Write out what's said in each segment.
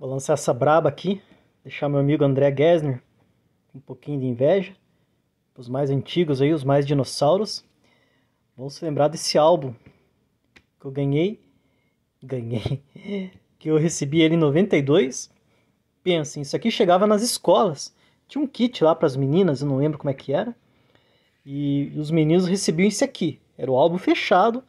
Vou lançar essa braba aqui, deixar meu amigo André Gessner com um pouquinho de inveja. Os mais antigos aí, os mais dinossauros, vão se lembrar desse álbum que eu ganhei. Ganhei. Que eu recebi ele em 92. Pensem, isso aqui chegava nas escolas. Tinha um kit lá para as meninas, eu não lembro como é que era. E os meninos recebiam isso aqui. Era o álbum fechado,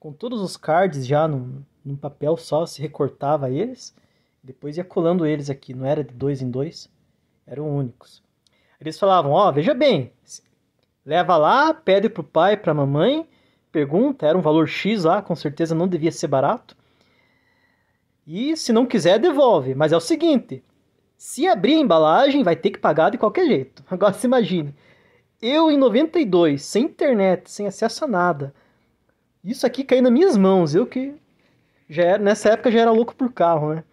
com todos os cards já num, num papel só, se recortava eles. Depois ia colando eles aqui, não era de dois em dois, eram únicos. Eles falavam: Ó, oh, veja bem, leva lá, pede pro pai, pra mamãe, pergunta, era um valor X lá, com certeza não devia ser barato. E se não quiser, devolve. Mas é o seguinte: se abrir a embalagem, vai ter que pagar de qualquer jeito. Agora se imagine, eu em 92, sem internet, sem acesso a nada, isso aqui caiu nas minhas mãos. Eu que já era, nessa época já era louco por carro, né?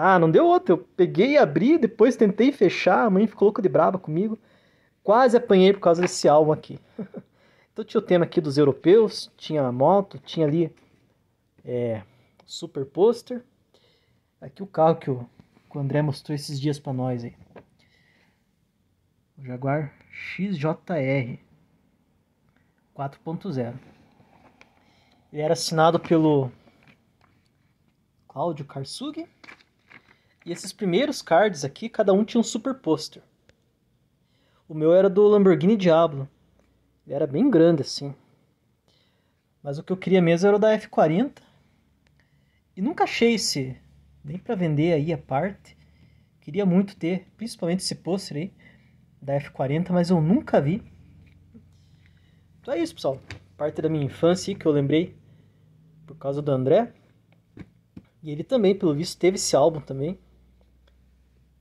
Ah, não deu outra. Eu peguei e abri, depois tentei fechar, a mãe ficou louca de braba comigo. Quase apanhei por causa desse álbum aqui. então tinha o tema aqui dos europeus, tinha a moto, tinha ali é, super poster. Aqui o carro que o, que o André mostrou esses dias para nós aí. O Jaguar XJR 4.0. Ele era assinado pelo Cláudio Karsug e esses primeiros cards aqui, cada um tinha um super pôster. O meu era do Lamborghini Diablo. Ele era bem grande assim. Mas o que eu queria mesmo era o da F40. E nunca achei esse, nem para vender aí a parte. Queria muito ter, principalmente esse pôster aí da F40, mas eu nunca vi. Então é isso, pessoal. Parte da minha infância que eu lembrei por causa do André. E ele também, pelo visto, teve esse álbum também.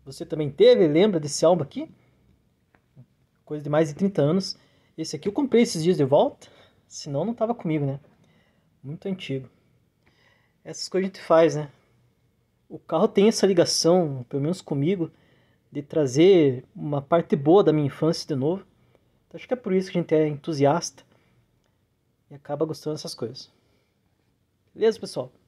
Você também teve? Lembra desse álbum aqui? Coisa de mais de 30 anos. Esse aqui eu comprei esses dias de volta, senão não tava comigo, né? Muito antigo. Essas coisas a gente faz, né? O carro tem essa ligação, pelo menos comigo, de trazer uma parte boa da minha infância de novo. Então, acho que é por isso que a gente é entusiasta e acaba gostando dessas coisas. Beleza, pessoal?